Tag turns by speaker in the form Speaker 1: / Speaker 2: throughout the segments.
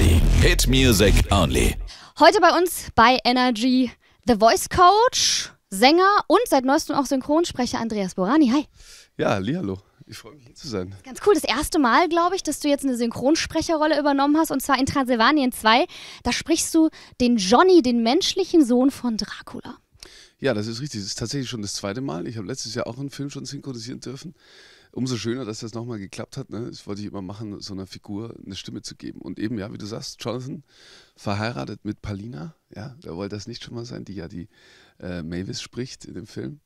Speaker 1: Energy. Hit Music Only.
Speaker 2: Heute bei uns bei Energy The Voice Coach, Sänger und seit neuestem auch Synchronsprecher Andreas Borani. Hi.
Speaker 1: Ja, hallo. Ich freue mich hier zu sein.
Speaker 2: Ganz cool. Das erste Mal, glaube ich, dass du jetzt eine Synchronsprecherrolle übernommen hast und zwar in Transsilvanien 2. Da sprichst du den Johnny, den menschlichen Sohn von Dracula.
Speaker 1: Ja, das ist richtig. Das ist tatsächlich schon das zweite Mal. Ich habe letztes Jahr auch einen Film schon synchronisieren dürfen umso schöner, dass das nochmal geklappt hat. Ne? Das wollte ich immer machen, so einer Figur eine Stimme zu geben. Und eben, ja, wie du sagst, Jonathan verheiratet mit Palina. Ja, da wollte das nicht schon mal sein, die ja die äh, Mavis spricht in dem Film.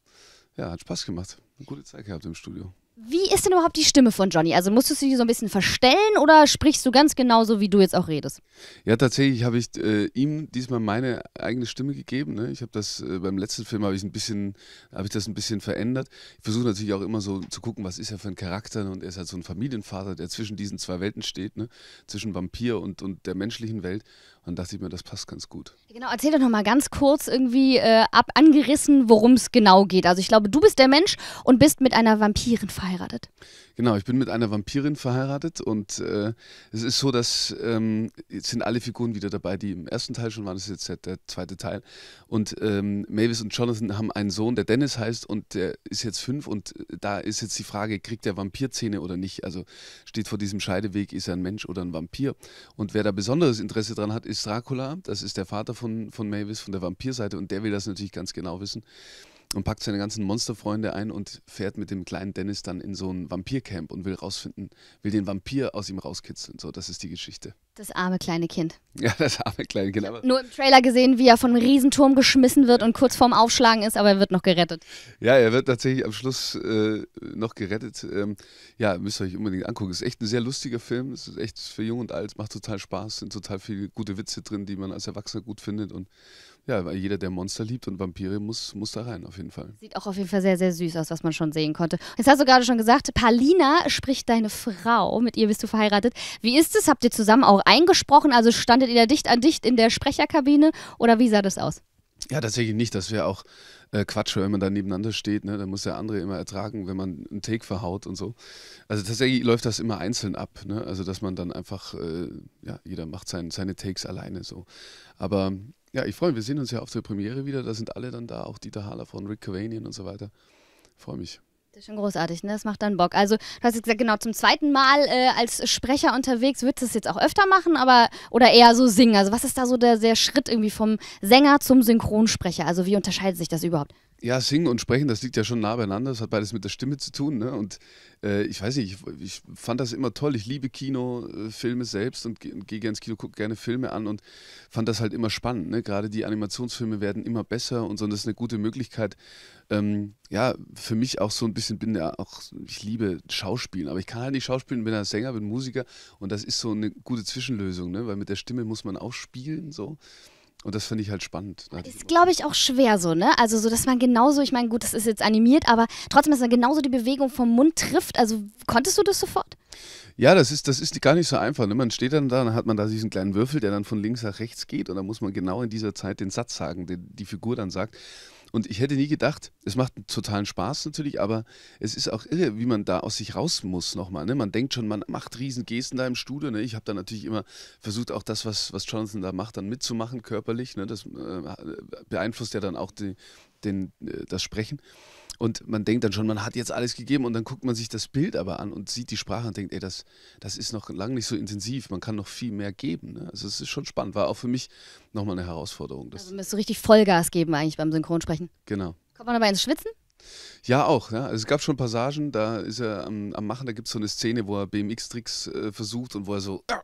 Speaker 1: Ja, hat Spaß gemacht. Eine gute Zeit gehabt im Studio.
Speaker 2: Wie ist denn überhaupt die Stimme von Johnny? Also musstest du dich so ein bisschen verstellen oder sprichst du ganz genauso, wie du jetzt auch redest?
Speaker 1: Ja, tatsächlich habe ich äh, ihm diesmal meine eigene Stimme gegeben. Ne? Ich habe das äh, beim letzten Film habe ich ein bisschen, habe ich das ein bisschen verändert. Ich versuche natürlich auch immer so zu gucken, was ist er für ein Charakter ne? und er ist halt so ein Familienvater, der zwischen diesen zwei Welten steht, ne? zwischen Vampir und, und der menschlichen Welt. Und dachte ich mir, das passt ganz gut.
Speaker 2: Genau, erzähl doch nochmal ganz kurz irgendwie äh, ab angerissen, worum es genau geht. Also ich glaube, du bist der Mensch und bist mit einer Vampirin verheiratet.
Speaker 1: Genau, ich bin mit einer Vampirin verheiratet und äh, es ist so, dass ähm, jetzt sind alle Figuren wieder dabei, die im ersten Teil schon waren. Das ist jetzt der, zweite Teil. Und ähm, Mavis und Jonathan haben einen Sohn, der Dennis heißt und der ist jetzt fünf. Und äh, da ist jetzt die Frage, kriegt der Vampirzähne oder nicht? Also steht vor diesem Scheideweg, ist er ein Mensch oder ein Vampir? Und wer da besonderes Interesse dran hat, ist Dracula. Das ist der Vater von, von Mavis, von der Vampirseite. Und der will das natürlich ganz genau wissen und packt seine ganzen Monsterfreunde ein und fährt mit dem kleinen Dennis dann in so ein Vampircamp und will rausfinden, will den Vampir aus ihm rauskitzeln. So, das ist die Geschichte.
Speaker 2: Das arme kleine Kind.
Speaker 1: Ja, das arme kleine Kind. Aber nur
Speaker 2: im Trailer gesehen, wie er von einem Riesenturm geschmissen wird und kurz vorm Aufschlagen ist, aber er wird noch gerettet.
Speaker 1: Ja, er wird tatsächlich am Schluss äh, noch gerettet. Ähm, ja, müsst ihr euch unbedingt angucken. Ist echt ein sehr lustiger Film. Es ist echt für jung und alt, macht total Spaß, sind total viele gute Witze drin, die man als Erwachsener gut findet. Und ja, jeder, der Monster liebt und Vampire, muss, muss da rein, auf jeden Fall.
Speaker 2: Sieht auch auf jeden Fall sehr, sehr süß aus, was man schon sehen konnte. Jetzt hast du gerade schon gesagt, Palina spricht deine Frau. Mit ihr bist du verheiratet. Wie ist es? Habt ihr zusammen auch eingesprochen? Also standet ihr da dicht an dicht in der Sprecherkabine oder wie sah das aus?
Speaker 1: Ja, tatsächlich nicht. Das wäre auch äh, Quatsch, wenn man da nebeneinander steht. Ne? Da muss der andere immer ertragen, wenn man einen Take verhaut und so. Also tatsächlich läuft das immer einzeln ab. Ne? Also dass man dann einfach, äh, ja, jeder macht sein, seine Takes alleine so. Aber ja, ich freue mich. Wir sehen uns ja auf der Premiere wieder. Da sind alle dann da, auch Dieter Haller von Rick Cavanian und so weiter. Freue mich.
Speaker 2: Das ist schon großartig, ne? Das macht dann Bock. Also, du hast jetzt gesagt, genau, zum zweiten Mal äh, als Sprecher unterwegs, würdest du es jetzt auch öfter machen, aber oder eher so singen? Also, was ist da so der, der Schritt irgendwie vom Sänger zum Synchronsprecher? Also, wie unterscheidet sich das überhaupt?
Speaker 1: Ja, singen und sprechen, das liegt ja schon nah beieinander. Das hat beides mit der Stimme zu tun. Ne? Und äh, ich weiß nicht, ich, ich, fand das immer toll. Ich liebe Kino, äh, Filme selbst und, und gehe gerne ins Kino, gucke gerne Filme an und fand das halt immer spannend. Ne? Gerade die Animationsfilme werden immer besser und so. Und das ist eine gute Möglichkeit. Ähm, ja, für mich auch so ein bisschen bin ja auch, ich liebe Schauspielen, aber ich kann halt nicht schauspielen, bin ein Sänger, bin Musiker und das ist so eine gute Zwischenlösung, ne? weil mit der Stimme muss man auch spielen so. Und das finde ich halt spannend. Das ne? ist,
Speaker 2: glaube ich, auch schwer so, ne? Also so, dass man genauso, ich meine, gut, das ist jetzt animiert, aber trotzdem, dass man genauso die Bewegung vom Mund trifft. Also konntest du das sofort?
Speaker 1: Ja, das ist, das ist gar nicht so einfach. Ne? Man steht dann da, dann hat man da diesen kleinen Würfel, der dann von links nach rechts geht und dann muss man genau in dieser Zeit den Satz sagen, den die Figur dann sagt. Und ich hätte nie gedacht, es macht totalen Spaß natürlich, aber es ist auch irre, wie man da aus sich raus muss nochmal. Ne? Man denkt schon, man macht riesen Gesten da im Studio. Ne? Ich habe da natürlich immer versucht, auch das, was, was Jonathan da macht, dann mitzumachen körperlich. Ne? Das äh, beeinflusst ja dann auch die, den, äh, das Sprechen. Und man denkt dann schon, man hat jetzt alles gegeben und dann guckt man sich das Bild aber an und sieht die Sprache und denkt, ey, das, das ist noch lange nicht so intensiv, man kann noch viel mehr geben. Ne? Also es ist schon spannend, war auch für mich nochmal eine Herausforderung. also
Speaker 2: man müsste richtig Vollgas geben eigentlich beim Synchronsprechen. Genau. Kommt man aber ins Schwitzen?
Speaker 1: Ja, auch. Ja. Also es gab schon Passagen, da ist er am, am Machen, da gibt es so eine Szene, wo er BMX-Tricks äh, versucht und wo er so...
Speaker 2: Äh,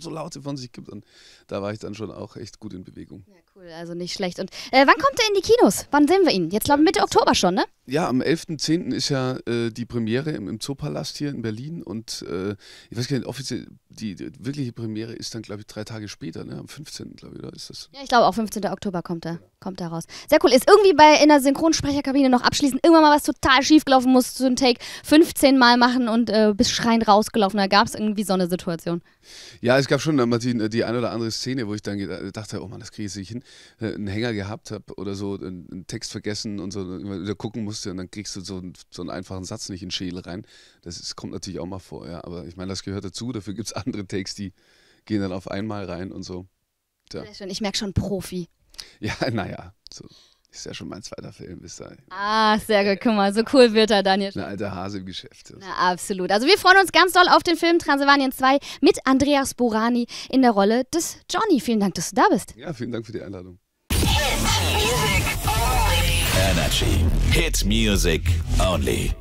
Speaker 2: so Laute
Speaker 1: von sich gibt. Und da war ich dann schon auch echt gut in Bewegung. Ja,
Speaker 2: cool, also nicht schlecht. Und äh, wann kommt er in die Kinos? Wann sehen wir ihn? Jetzt glaube ich Mitte Oktober schon, ne?
Speaker 1: Ja, am 11.10. ist ja äh, die Premiere im, im Zoopalast hier in Berlin und äh, ich weiß gar nicht, offiziell die, die wirkliche Premiere ist dann, glaube ich, drei Tage später, ne? Am 15. glaube ich, oder ist das?
Speaker 2: Ja, ich glaube auch 15. Oktober kommt er, kommt er raus. Sehr cool. Ist irgendwie bei in der Synchronsprecherkabine noch abschließend irgendwann mal was total schiefgelaufen, musst du einen Take 15 Mal machen und äh, bis schreiend rausgelaufen. Da gab es irgendwie so eine Situation.
Speaker 1: Ja, es gab schon mal die, die eine oder andere Szene, wo ich dann dachte, oh Mann, das kriege ich nicht hin. Äh, einen Hänger gehabt habe oder so, einen Text vergessen und so wieder gucken musste und dann kriegst du so einen, so einen einfachen Satz nicht in den Schädel rein. Das ist, kommt natürlich auch mal vor, ja. Aber ich meine, das gehört dazu, dafür gibt es andere Takes, die gehen dann auf einmal rein und so. Tja.
Speaker 2: Sehr schön, ich merke schon Profi.
Speaker 1: Ja, naja, so. Ist ja schon mein zweiter Film, bis dahin.
Speaker 2: Ah, sehr gut. Guck mal, so cool wird er dann jetzt.
Speaker 1: Ein alter Hase im Geschäft.
Speaker 2: Also. Na, absolut. Also wir freuen uns ganz doll auf den Film Transylvanien 2 mit Andreas Borani in der Rolle des Johnny. Vielen Dank, dass du da bist.
Speaker 1: Ja, vielen Dank für die Einladung. Hit
Speaker 2: Music Only. Energy. Hit Music Only.